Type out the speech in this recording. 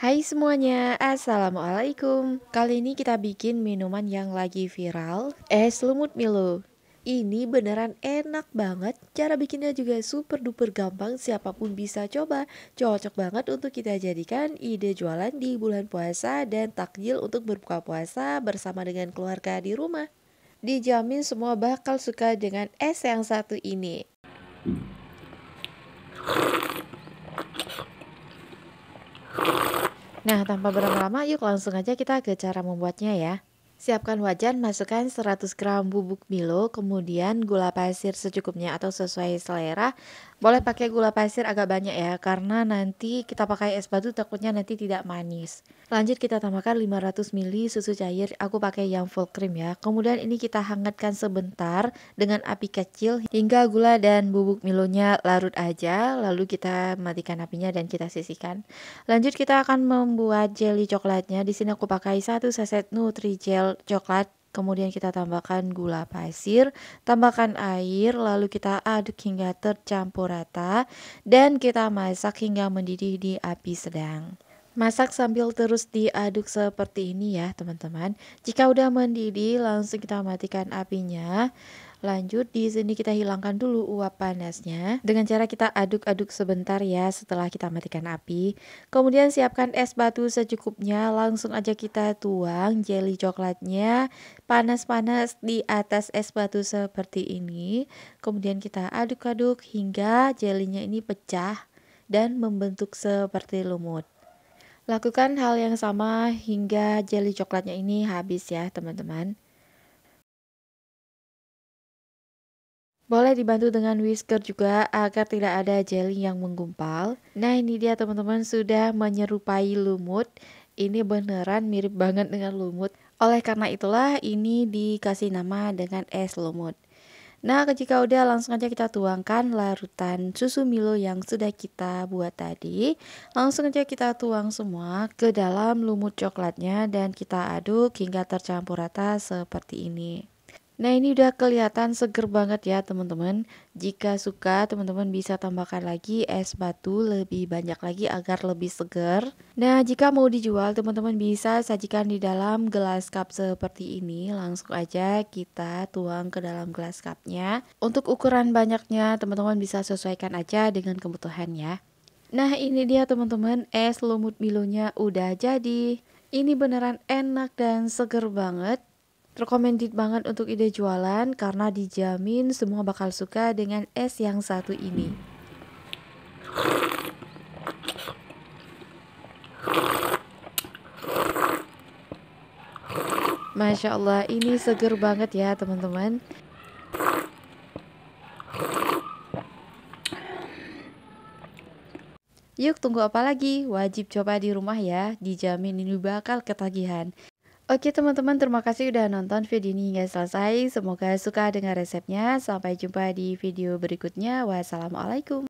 Hai semuanya, Assalamualaikum Kali ini kita bikin minuman yang lagi viral Es lumut Milo Ini beneran enak banget Cara bikinnya juga super duper gampang Siapapun bisa coba Cocok banget untuk kita jadikan ide jualan di bulan puasa Dan takjil untuk berbuka puasa bersama dengan keluarga di rumah Dijamin semua bakal suka dengan es yang satu ini Nah, tanpa berlama-lama, yuk langsung aja kita ke cara membuatnya ya. Siapkan wajan, masukkan 100 gram bubuk Milo, kemudian gula pasir secukupnya atau sesuai selera, boleh pakai gula pasir agak banyak ya, karena nanti kita pakai es batu takutnya nanti tidak manis. Lanjut kita tambahkan 500 ml susu cair, aku pakai yang full cream ya. Kemudian ini kita hangatkan sebentar dengan api kecil hingga gula dan bubuk milonya larut aja, lalu kita matikan apinya dan kita sisihkan. Lanjut kita akan membuat jelly coklatnya. Di sini aku pakai satu saset nutri gel coklat Kemudian kita tambahkan gula pasir, tambahkan air, lalu kita aduk hingga tercampur rata dan kita masak hingga mendidih di api sedang. Masak sambil terus diaduk seperti ini ya teman-teman Jika udah mendidih langsung kita matikan apinya Lanjut di sini kita hilangkan dulu uap panasnya dengan cara kita aduk-aduk sebentar ya setelah kita matikan api. Kemudian siapkan es batu secukupnya, langsung aja kita tuang jelly coklatnya panas-panas di atas es batu seperti ini. Kemudian kita aduk-aduk hingga jelinya ini pecah dan membentuk seperti lumut. Lakukan hal yang sama hingga jelly coklatnya ini habis ya teman-teman. Boleh dibantu dengan whisker juga agar tidak ada jelly yang menggumpal. Nah ini dia teman-teman sudah menyerupai lumut. Ini beneran mirip banget dengan lumut. Oleh karena itulah ini dikasih nama dengan es lumut. Nah jika udah langsung aja kita tuangkan larutan susu Milo yang sudah kita buat tadi. Langsung aja kita tuang semua ke dalam lumut coklatnya dan kita aduk hingga tercampur rata seperti ini. Nah ini udah kelihatan seger banget ya teman-teman Jika suka teman-teman bisa tambahkan lagi es batu lebih banyak lagi agar lebih seger Nah jika mau dijual teman-teman bisa sajikan di dalam gelas cup seperti ini Langsung aja kita tuang ke dalam gelas cupnya Untuk ukuran banyaknya teman-teman bisa sesuaikan aja dengan kebutuhan ya Nah ini dia teman-teman es lumut milonya udah jadi ini beneran enak dan seger banget Recommended banget untuk ide jualan karena dijamin semua bakal suka dengan es yang satu ini. Masya Allah, ini seger banget ya teman-teman. Yuk tunggu apa lagi? Wajib coba di rumah ya, dijamin ini bakal ketagihan. Oke teman-teman, terima kasih sudah nonton video ini hingga selesai. Semoga suka dengan resepnya. Sampai jumpa di video berikutnya. Wassalamualaikum.